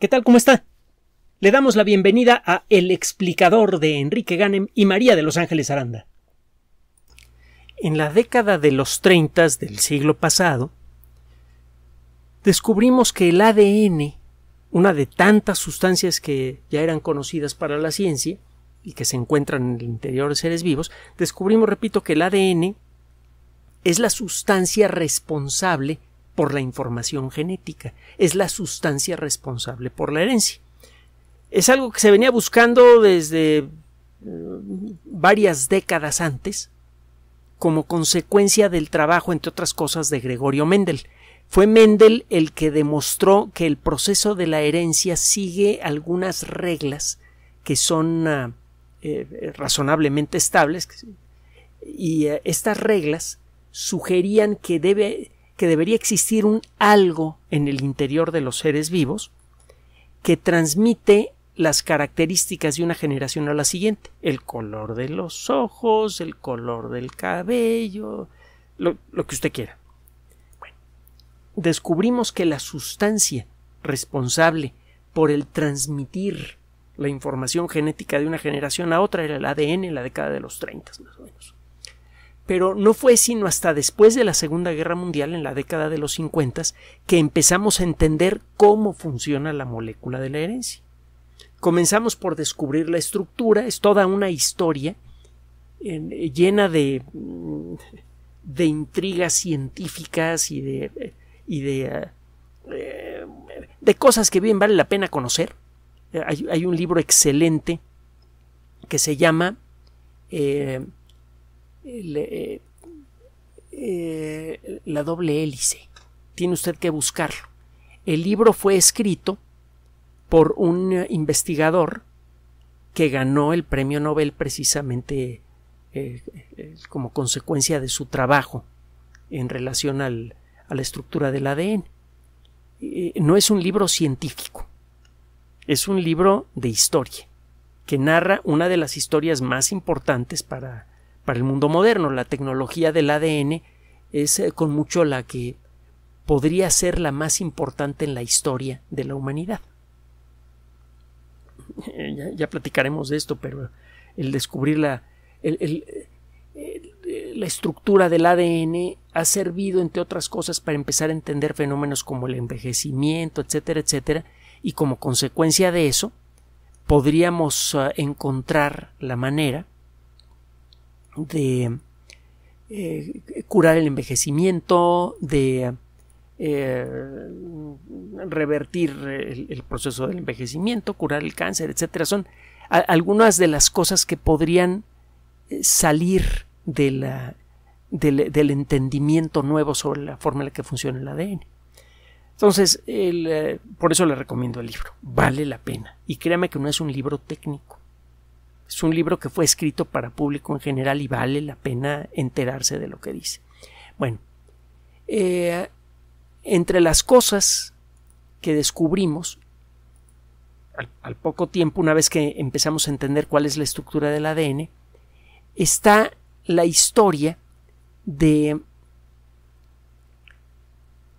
¿Qué tal? ¿Cómo está? Le damos la bienvenida a El explicador de Enrique Ganem y María de Los Ángeles Aranda. En la década de los 30 del siglo pasado, descubrimos que el ADN, una de tantas sustancias que ya eran conocidas para la ciencia y que se encuentran en el interior de seres vivos, descubrimos, repito, que el ADN es la sustancia responsable por la información genética, es la sustancia responsable por la herencia. Es algo que se venía buscando desde mm, varias décadas antes, como consecuencia del trabajo, entre otras cosas, de Gregorio Mendel. Fue Mendel el que demostró que el proceso de la herencia sigue algunas reglas que son ah, eh, razonablemente estables, y eh, estas reglas sugerían que debe que debería existir un algo en el interior de los seres vivos que transmite las características de una generación a la siguiente. El color de los ojos, el color del cabello, lo, que usted quiera. descubrimos que la sustancia responsable por el transmitir la información genética de una generación a otra era el ADN en la década de los 30, más o menos pero no fue sino hasta después de la Segunda Guerra Mundial, en la década de los 50, que empezamos a entender cómo funciona la molécula de la herencia. Comenzamos por descubrir la estructura, es toda una historia eh, llena de, mm, de intrigas científicas y de, y eh, eh, de, cosas que bien vale la pena conocer. Hay, un libro excelente que se llama eh, eh, la doble hélice. Tiene usted que buscarlo. El libro fue escrito por un eh, investigador que ganó el premio Nobel precisamente como consecuencia de su trabajo en relación a la estructura del ADN. no es un libro científico, es un libro de historia que narra una de las historias más importantes para para el mundo moderno. La tecnología del ADN es eh, con mucho la que podría ser la más importante en la historia de la humanidad. Eh, ya, platicaremos de esto, pero el descubrir la, eh, la estructura del ADN ha servido, entre otras cosas, para empezar a entender fenómenos como el envejecimiento, etcétera, etcétera, y como consecuencia de eso, podríamos ah, encontrar la manera de eh, curar el envejecimiento, de eh, revertir el, proceso del envejecimiento, curar el cáncer, etcétera. Son algunas de las cosas que podrían eh, salir de la, del, entendimiento nuevo sobre la forma en la que funciona el ADN. Entonces, por eso le recomiendo el libro. Vale la pena. Y créame que no es un libro técnico. Es un libro que fue escrito para público en general y vale la pena enterarse de lo que dice. Bueno, eh, entre las cosas que descubrimos al, poco tiempo, una vez que empezamos a entender cuál es la estructura del ADN, está la historia de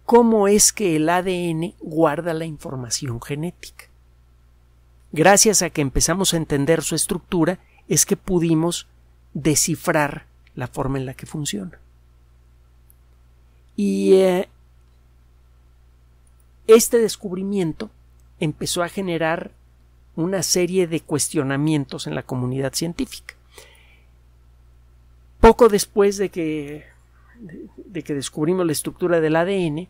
cómo es que el ADN guarda la información genética gracias a que empezamos a entender su estructura, es que pudimos descifrar la forma en la que funciona. Y eh, este descubrimiento empezó a generar una serie de cuestionamientos en la comunidad científica. Poco después de que, de que descubrimos la estructura del ADN,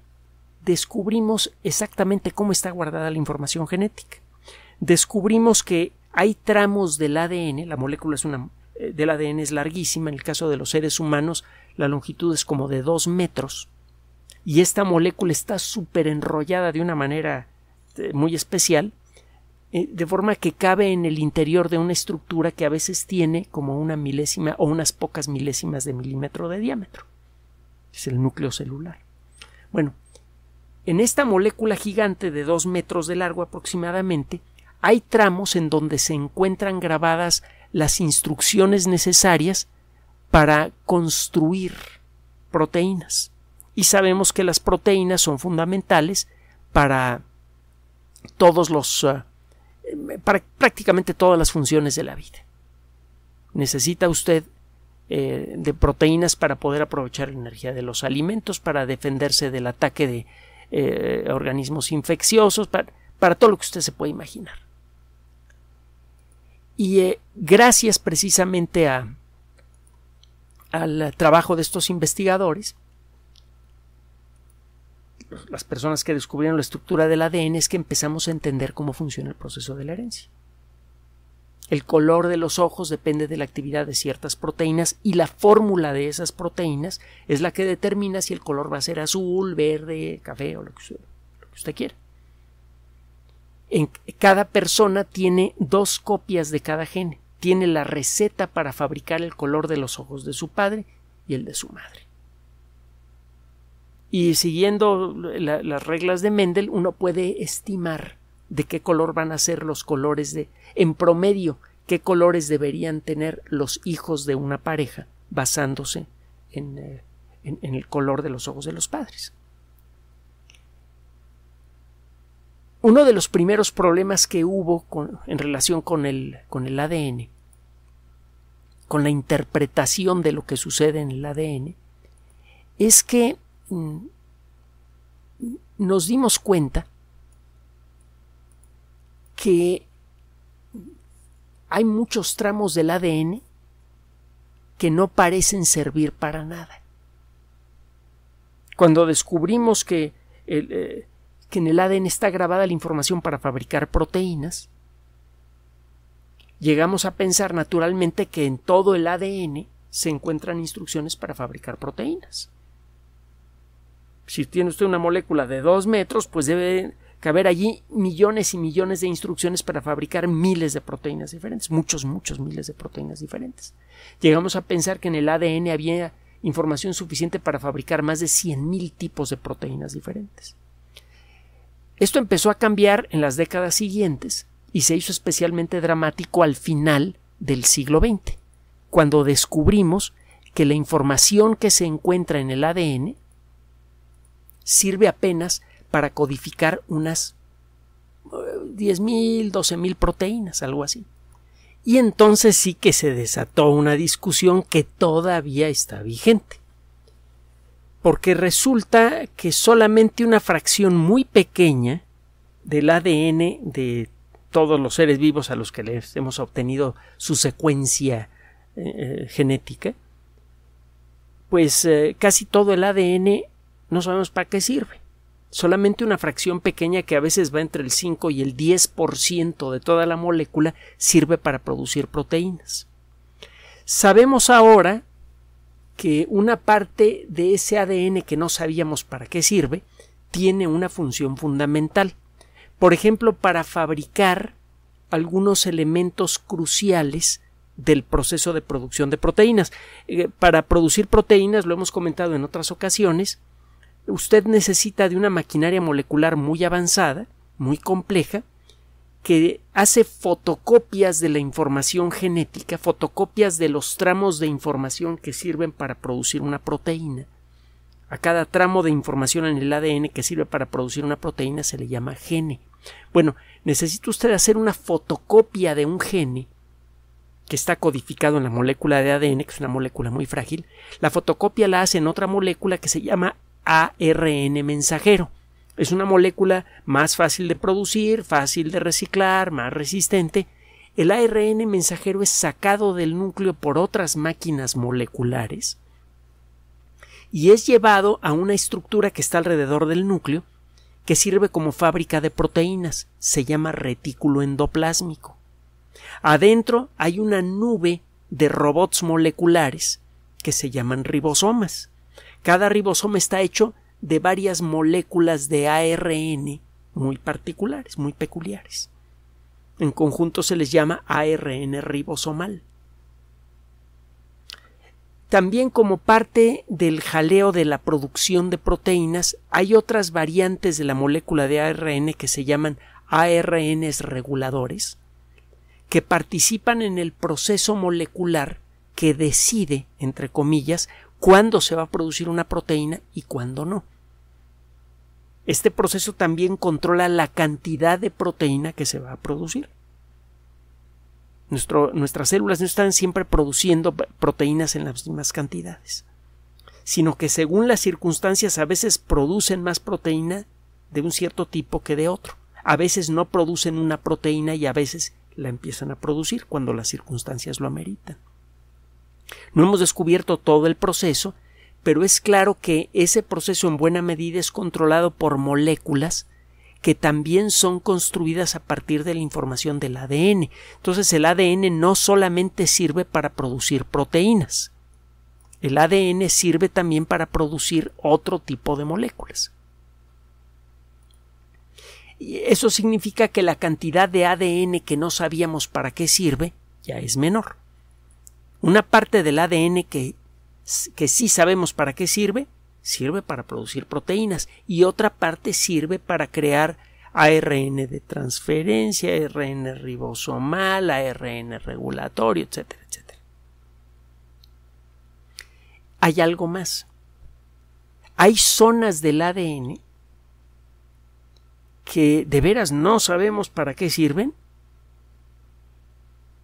descubrimos exactamente cómo está guardada la información genética descubrimos que hay tramos del ADN, la molécula es eh, del ADN es larguísima, en el caso de los seres humanos la longitud es como de dos metros, y esta molécula está súper enrollada de una manera eh, muy especial, eh, de forma que cabe en el interior de una estructura que a veces tiene como una milésima o unas pocas milésimas de milímetro de diámetro. Es el núcleo celular. Bueno, en esta molécula gigante de dos metros de largo aproximadamente, hay tramos en donde se encuentran grabadas las instrucciones necesarias para construir proteínas. Y sabemos que las proteínas son fundamentales para todos los eh, para prácticamente todas las funciones de la vida. Necesita usted eh, de proteínas para poder aprovechar la energía de los alimentos, para defenderse del ataque de eh, organismos infecciosos, para, para todo lo que usted se puede imaginar. Y eh, gracias precisamente a, al trabajo de estos investigadores, las personas que descubrieron la estructura del ADN es que empezamos a entender cómo funciona el proceso de la herencia. El color de los ojos depende de la actividad de ciertas proteínas y la fórmula de esas proteínas es la que determina si el color va a ser azul, verde, café o lo que usted quiera cada persona tiene dos copias de cada gen. Tiene la receta para fabricar el color de los ojos de su padre y el de su madre. Y siguiendo las reglas de Mendel, uno puede estimar de qué color van a ser los colores de, en promedio, qué colores deberían tener los hijos de una pareja, basándose en eh, el color de los ojos de los padres. uno de los primeros problemas que hubo en relación con el, con el ADN, con la interpretación de lo que sucede en el ADN, es que mm, nos dimos cuenta que hay muchos tramos del ADN que no parecen servir para nada. Cuando descubrimos que el, eh, que en el ADN está grabada la información para fabricar proteínas, llegamos a pensar naturalmente que en todo el ADN se encuentran instrucciones para fabricar proteínas. Si tiene usted una molécula de dos metros, pues debe caber allí millones y millones de instrucciones para fabricar miles de proteínas diferentes, muchos, muchos miles de proteínas diferentes. Llegamos a pensar que en el ADN había información suficiente para fabricar más de 100.000 tipos de proteínas diferentes. Esto empezó a cambiar en las décadas siguientes y se hizo especialmente dramático al final del siglo XX, cuando descubrimos que la información que se encuentra en el ADN sirve apenas para codificar unas 10.000, eh, 12.000 proteínas, algo así. Y entonces sí que se desató una discusión que todavía está vigente porque resulta que solamente una fracción muy pequeña del ADN de todos los seres vivos a los que les hemos obtenido su secuencia eh, eh, genética, pues eh, casi todo el ADN no sabemos para qué sirve. Solamente una fracción pequeña que a veces va entre el 5 y el 10% de toda la molécula sirve para producir proteínas. Sabemos ahora que una parte de ese ADN que no sabíamos para qué sirve tiene una función fundamental. Por ejemplo, para fabricar algunos elementos cruciales del proceso de producción de proteínas. Eh, para producir proteínas, lo hemos comentado en otras ocasiones, usted necesita de una maquinaria molecular muy avanzada, muy compleja, que hace fotocopias de la información genética, fotocopias de los tramos de información que sirven para producir una proteína. A cada tramo de información en el ADN que sirve para producir una proteína se le llama gene. Bueno, necesita usted hacer una fotocopia de un gene que está codificado en la molécula de ADN, que es una molécula muy frágil. La fotocopia la hace en otra molécula que se llama ARN mensajero. Es una molécula más fácil de producir, fácil de reciclar, más resistente. El ARN mensajero es sacado del núcleo por otras máquinas moleculares y es llevado a una estructura que está alrededor del núcleo que sirve como fábrica de proteínas. Se llama retículo endoplásmico. Adentro hay una nube de robots moleculares que se llaman ribosomas. Cada ribosoma está hecho de varias moléculas de ARN muy particulares, muy peculiares. En conjunto se les llama ARN ribosomal. También como parte del jaleo de la producción de proteínas, hay otras variantes de la molécula de ARN que se llaman ARNs reguladores, que participan en el proceso molecular que decide, entre comillas, cuándo se va a producir una proteína y cuándo no. Este proceso también controla la cantidad de proteína que se va a producir. Nuestro, nuestras células no están siempre produciendo proteínas en las mismas cantidades, sino que según las circunstancias a veces producen más proteína de un cierto tipo que de otro. A veces no producen una proteína y a veces la empiezan a producir cuando las circunstancias lo ameritan. No hemos descubierto todo el proceso, pero es claro que ese proceso en buena medida es controlado por moléculas que también son construidas a partir de la información del ADN. Entonces el ADN no solamente sirve para producir proteínas, el ADN sirve también para producir otro tipo de moléculas. Y eso significa que la cantidad de ADN que no sabíamos para qué sirve ya es menor una parte del ADN que, que sí sabemos para qué sirve, sirve para producir proteínas y otra parte sirve para crear ARN de transferencia, ARN ribosomal, ARN regulatorio, etcétera, etcétera. Hay algo más. Hay zonas del ADN que de veras no sabemos para qué sirven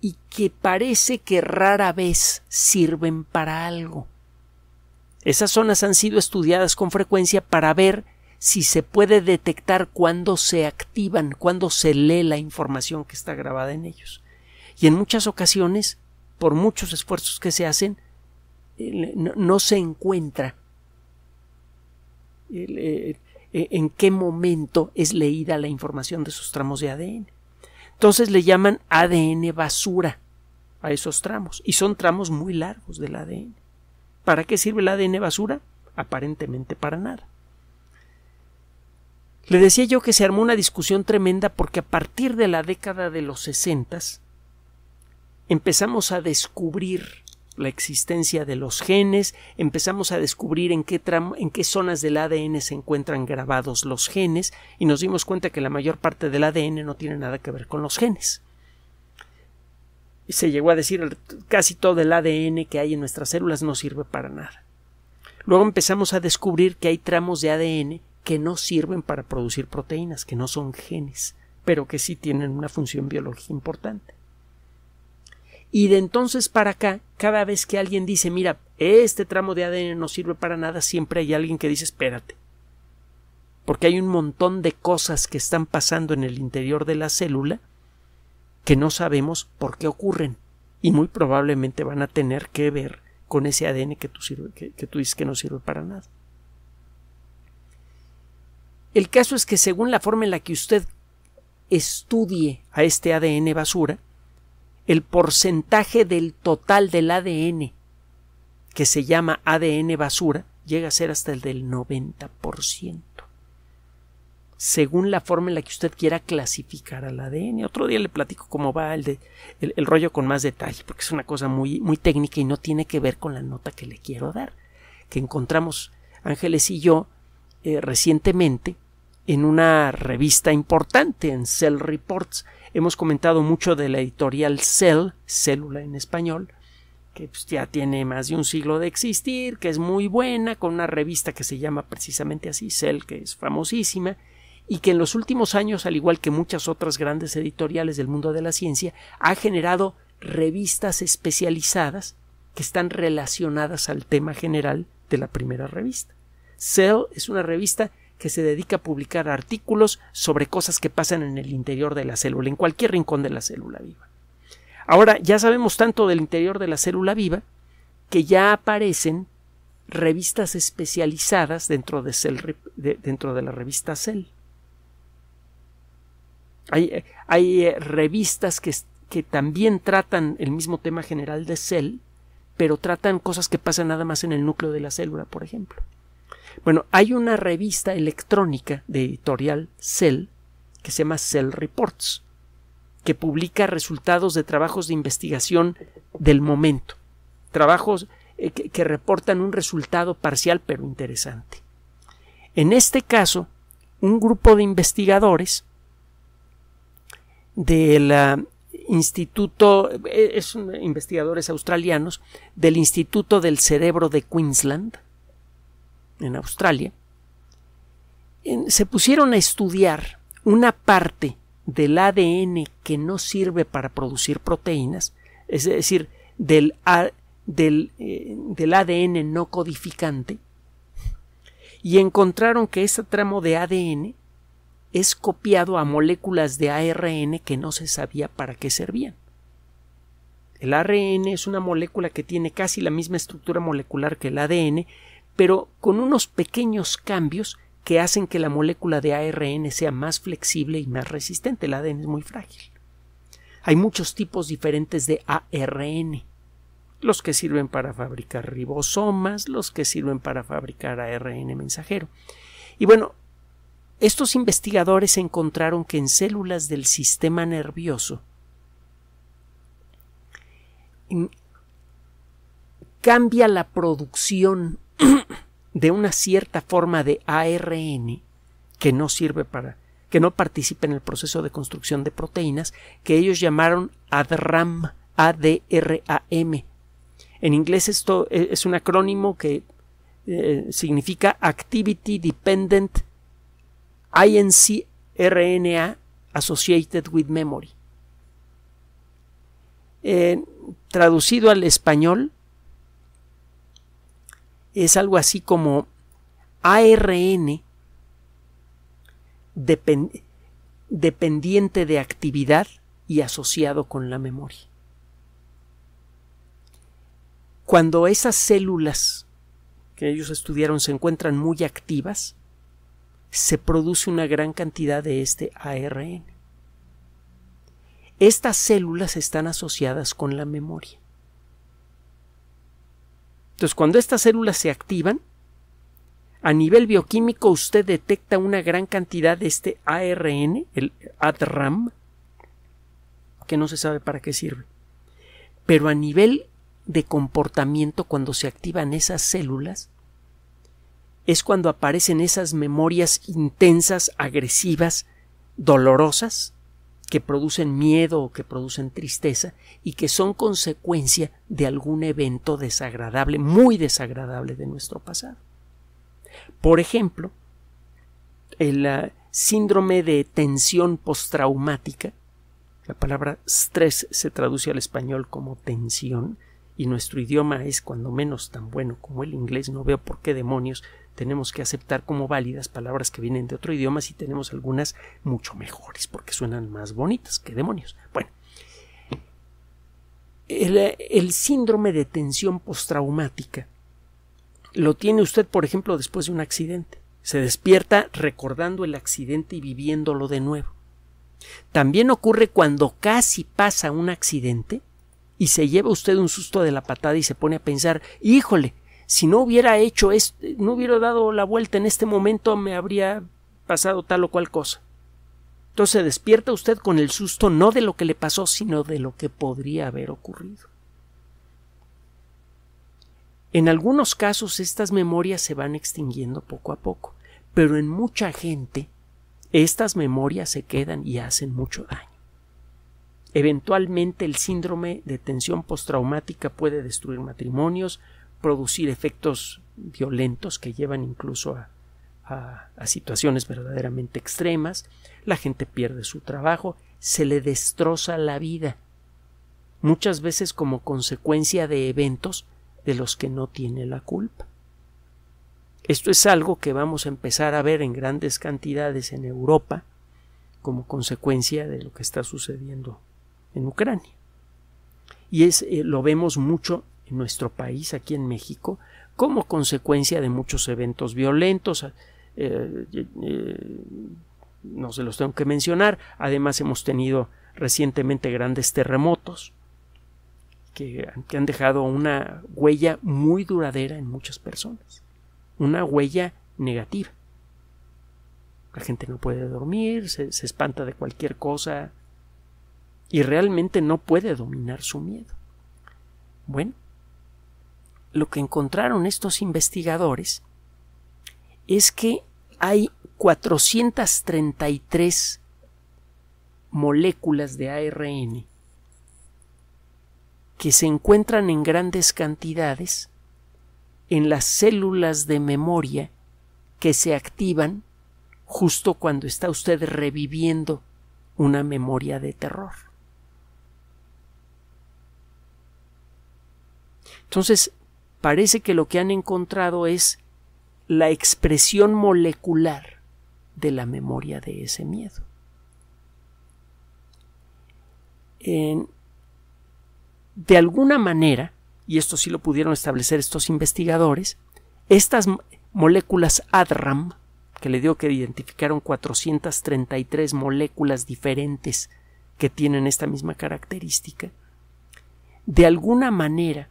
y que parece que rara vez sirven para algo. Esas zonas han sido estudiadas con frecuencia para ver si se puede detectar cuándo se activan, cuándo se lee la información que está grabada en ellos. Y en muchas ocasiones, por muchos esfuerzos que se hacen, no, se encuentra eh, en qué momento es leída la información de sus tramos de ADN. Entonces le llaman ADN basura a esos tramos, y son tramos muy largos del ADN. ¿Para qué sirve el ADN basura? Aparentemente para nada. Le decía yo que se armó una discusión tremenda porque a partir de la década de los sesentas empezamos a descubrir la existencia de los genes, empezamos a descubrir en qué, en qué zonas del ADN se encuentran grabados los genes y nos dimos cuenta que la mayor parte del ADN no tiene nada que ver con los genes. Se llegó a decir casi todo el ADN que hay en nuestras células no sirve para nada. Luego empezamos a descubrir que hay tramos de ADN que no sirven para producir proteínas, que no son genes, pero que sí tienen una función biológica importante. Y de entonces para acá, cada vez que alguien dice, mira, este tramo de ADN no sirve para nada, siempre hay alguien que dice, espérate. Porque hay un montón de cosas que están pasando en el interior de la célula que no sabemos por qué ocurren. Y muy probablemente van a tener que ver con ese ADN que tú, dices que no sirve para nada. El caso es que según la forma en la que usted estudie a este ADN basura, el porcentaje del total del ADN, que se llama ADN basura, llega a ser hasta el del 90%, según la forma en la que usted quiera clasificar al ADN. Otro día le platico cómo va el, el, rollo con más detalle, porque es una cosa muy, muy técnica y no tiene que ver con la nota que le quiero dar, que encontramos Ángeles y yo eh, recientemente en una revista importante, en Cell Reports, Hemos comentado mucho de la editorial Cell, célula en español, que pues, ya tiene más de un siglo de existir, que es muy buena, con una revista que se llama precisamente así, Cell, que es famosísima, y que en los últimos años, al igual que muchas otras grandes editoriales del mundo de la ciencia, ha generado revistas especializadas que están relacionadas al tema general de la primera revista. Cell es una revista que se dedica a publicar artículos sobre cosas que pasan en el interior de la célula, en cualquier rincón de la célula viva. Ahora, ya sabemos tanto del interior de la célula viva que ya aparecen revistas especializadas dentro de, la revista Cell. Hay, eh, revistas que, que también tratan el mismo tema general de Cell, pero tratan cosas que pasan nada más en el núcleo de la célula, por ejemplo. Bueno, hay una revista electrónica de editorial Cell que se llama Cell Reports, que publica resultados de trabajos de investigación del momento, trabajos eh, que, reportan un resultado parcial pero interesante. En este caso, un grupo de investigadores del ah, Instituto, eh, son investigadores australianos, del Instituto del Cerebro de Queensland, en Australia, se pusieron a estudiar una parte del ADN que no sirve para producir proteínas, es decir, del, del, eh, del ADN no codificante, y encontraron que ese tramo de ADN es copiado a moléculas de ARN que no se sabía para qué servían. El ARN es una molécula que tiene casi la misma estructura molecular que el ADN pero con unos pequeños cambios que hacen que la molécula de ARN sea más flexible y más resistente. El ADN es muy frágil. Hay muchos tipos diferentes de ARN. Los que sirven para fabricar ribosomas, los que sirven para fabricar ARN mensajero. Y bueno, estos investigadores encontraron que en células del sistema nervioso cambia la producción de una cierta forma de ARN que no sirve para que no participe en el proceso de construcción de proteínas que ellos llamaron ADRAM, ADRAM. En inglés esto e, es un acrónimo que eh, significa Activity Dependent INC RNA Associated with Memory. Eh, traducido al español, es algo así como ARN dependiente de actividad y asociado con la memoria. Cuando esas células que ellos estudiaron se encuentran muy activas, se produce una gran cantidad de este ARN. Estas células están asociadas con la memoria. Entonces, cuando estas células se activan, a nivel bioquímico usted detecta una gran cantidad de este ARN, el ADRAM, que no se sabe para qué sirve. Pero a nivel de comportamiento, cuando se activan esas células, es cuando aparecen esas memorias intensas, agresivas, dolorosas, que producen miedo o que producen tristeza y que son consecuencia de algún evento desagradable, muy desagradable de nuestro pasado. Por ejemplo, el ah, síndrome de tensión postraumática, la palabra stress se traduce al español como tensión y nuestro idioma es cuando menos tan bueno como el inglés, no veo por qué demonios tenemos que aceptar como válidas palabras que vienen de otro idioma si tenemos algunas mucho mejores, porque suenan más bonitas que demonios. Bueno, el, síndrome de tensión postraumática lo tiene usted, por ejemplo, después de un accidente. Se despierta recordando el accidente y viviéndolo de nuevo. También ocurre cuando casi pasa un accidente y se lleva usted un susto de la patada y se pone a pensar, híjole, si no hubiera hecho esto, no hubiera dado la vuelta en este momento, me habría pasado tal o cual cosa. Entonces despierta usted con el susto no de lo que le pasó, sino de lo que podría haber ocurrido. En algunos casos estas memorias se van extinguiendo poco a poco, pero en mucha gente estas memorias se quedan y hacen mucho daño. Eventualmente el síndrome de tensión postraumática puede destruir matrimonios, producir efectos violentos que llevan incluso a, situaciones verdaderamente extremas, la gente pierde su trabajo, se le destroza la vida, muchas veces como consecuencia de eventos de los que no tiene la culpa. Esto es algo que vamos a empezar a ver en grandes cantidades en Europa como consecuencia de lo que está sucediendo en Ucrania. Y es, eh, lo vemos mucho en nuestro país, aquí en México, como consecuencia de muchos eventos violentos. Eh, eh, eh, no se los tengo que mencionar. Además, hemos tenido recientemente grandes terremotos que, han dejado una huella muy duradera en muchas personas. Una huella negativa. La gente no puede dormir, se, espanta de cualquier cosa y realmente no puede dominar su miedo. Bueno, lo que encontraron estos investigadores es que hay 433 moléculas de ARN que se encuentran en grandes cantidades en las células de memoria que se activan justo cuando está usted reviviendo una memoria de terror. Entonces, parece que lo que han encontrado es la expresión molecular de la memoria de ese miedo. de alguna manera, y esto sí lo pudieron establecer estos investigadores, estas moléculas ADRAM, que le digo que identificaron 433 moléculas diferentes que tienen esta misma característica, de alguna manera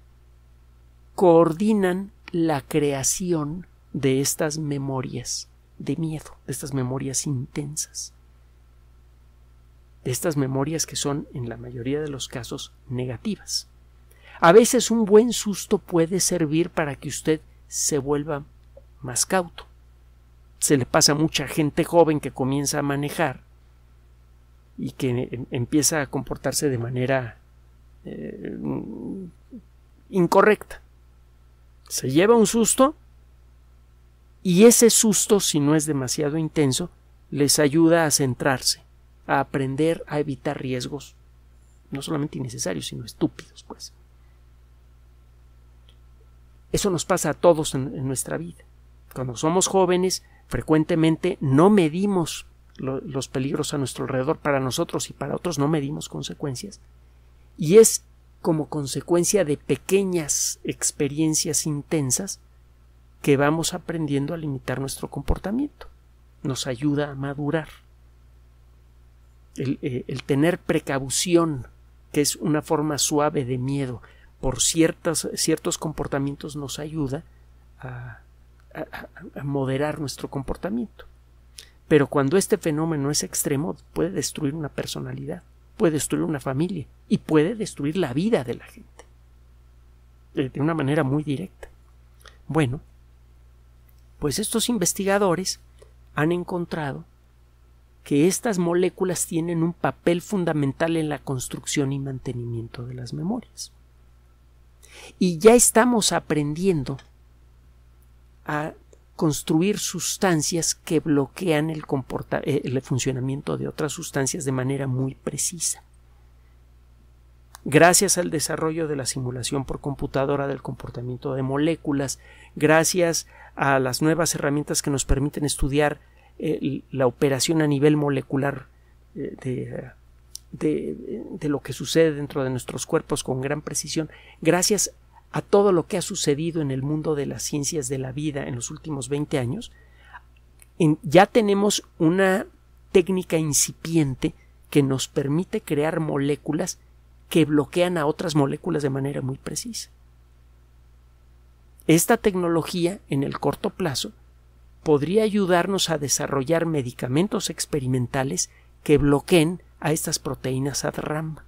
coordinan la creación de estas memorias de miedo, de estas memorias intensas, de estas memorias que son, en la mayoría de los casos, negativas. A veces un buen susto puede servir para que usted se vuelva más cauto. Se le pasa a mucha gente joven que comienza a manejar y que em, empieza a comportarse de manera eh, incorrecta se lleva un susto y ese susto, si no es demasiado intenso, les ayuda a centrarse, a aprender a evitar riesgos, no solamente innecesarios, sino estúpidos, pues. Eso nos pasa a todos en, nuestra vida. Cuando somos jóvenes, frecuentemente no medimos los peligros a nuestro alrededor, para nosotros y para otros no medimos consecuencias. Y es como consecuencia de pequeñas experiencias intensas que vamos aprendiendo a limitar nuestro comportamiento. Nos ayuda a madurar. El, eh, tener precaución, que es una forma suave de miedo por ciertos comportamientos, nos ayuda a moderar nuestro comportamiento. Pero cuando este fenómeno es extremo, puede destruir una personalidad puede destruir una familia y puede destruir la vida de la gente. De una manera muy directa. Bueno, pues estos investigadores han encontrado que estas moléculas tienen un papel fundamental en la construcción y mantenimiento de las memorias. Y ya estamos aprendiendo a construir sustancias que bloquean eh, el, funcionamiento de otras sustancias de manera muy precisa. Gracias al desarrollo de la simulación por computadora del comportamiento de moléculas, gracias a las nuevas herramientas que nos permiten estudiar eh, la operación a nivel molecular eh, de, de, lo que sucede dentro de nuestros cuerpos con gran precisión, gracias a todo lo que ha sucedido en el mundo de las ciencias de la vida en los últimos 20 años, ya tenemos una técnica incipiente que nos permite crear moléculas que bloquean a otras moléculas de manera muy precisa. Esta tecnología, en el corto plazo, podría ayudarnos a desarrollar medicamentos experimentales que bloqueen a estas proteínas ADRAM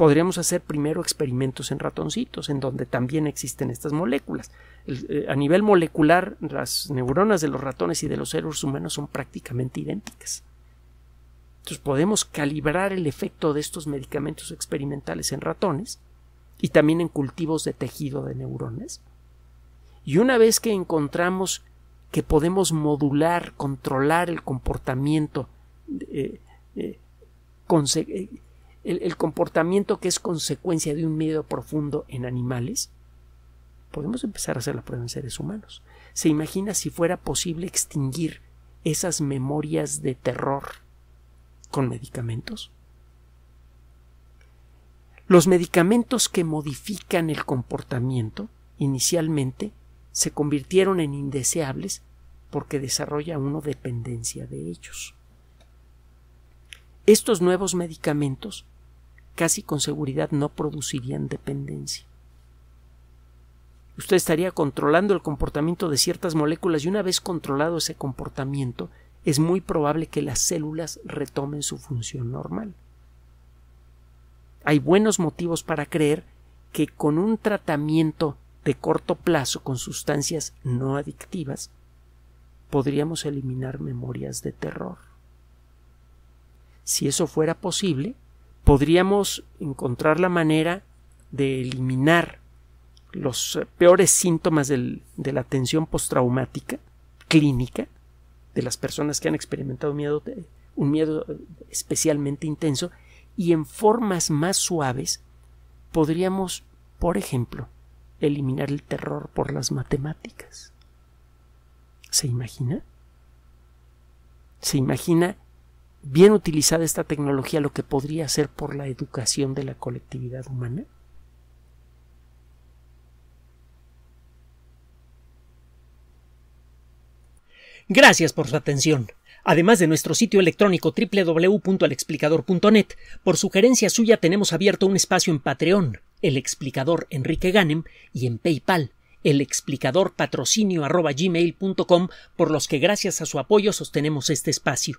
podríamos hacer primero experimentos en ratoncitos, en donde también existen estas moléculas. Eh, a nivel molecular, las neuronas de los ratones y de los seres humanos son prácticamente idénticas. Entonces podemos calibrar el efecto de estos medicamentos experimentales en ratones y también en cultivos de tejido de neuronas. Y una vez que encontramos que podemos modular, controlar el comportamiento, eh, eh, el, comportamiento que es consecuencia de un miedo profundo en animales, podemos empezar a hacer la prueba en seres humanos. ¿Se imagina si fuera posible extinguir esas memorias de terror con medicamentos? Los medicamentos que modifican el comportamiento inicialmente se convirtieron en indeseables porque desarrolla uno dependencia de ellos. Estos nuevos medicamentos casi con seguridad no producirían dependencia. Usted estaría controlando el comportamiento de ciertas moléculas y una vez controlado ese comportamiento, es muy probable que las células retomen su función normal. Hay buenos motivos para creer que con un tratamiento de corto plazo con sustancias no adictivas podríamos eliminar memorias de terror si eso fuera posible, podríamos encontrar la manera de eliminar los peores síntomas de la tensión postraumática clínica de las personas que han experimentado miedo, un miedo especialmente intenso y en formas más suaves podríamos, por ejemplo, eliminar el terror por las matemáticas. ¿Se imagina? ¿Se imagina bien utilizada esta tecnología lo que podría hacer por la educación de la colectividad humana? Gracias por su atención. Además de nuestro sitio electrónico www.alexplicador.net, por sugerencia suya tenemos abierto un espacio en Patreon, el explicador Enrique Ganem, y en PayPal, el explicador patrocinio por los que gracias a su apoyo sostenemos este espacio.